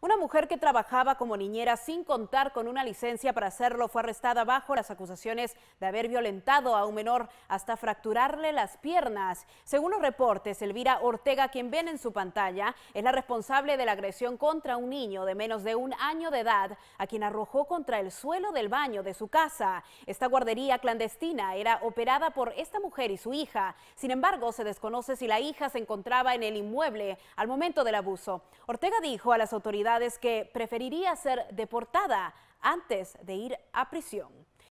Una mujer que trabajaba como niñera sin contar con una licencia para hacerlo fue arrestada bajo las acusaciones de haber violentado a un menor hasta fracturarle las piernas. Según los reportes, Elvira Ortega, quien ven en su pantalla, es la responsable de la agresión contra un niño de menos de un año de edad, a quien arrojó contra el suelo del baño de su casa. Esta guardería clandestina era operada por esta mujer y su hija. Sin embargo, se desconoce si la hija se encontraba en el inmueble al momento del abuso. Ortega dijo a las autoridades que preferiría ser deportada antes de ir a prisión.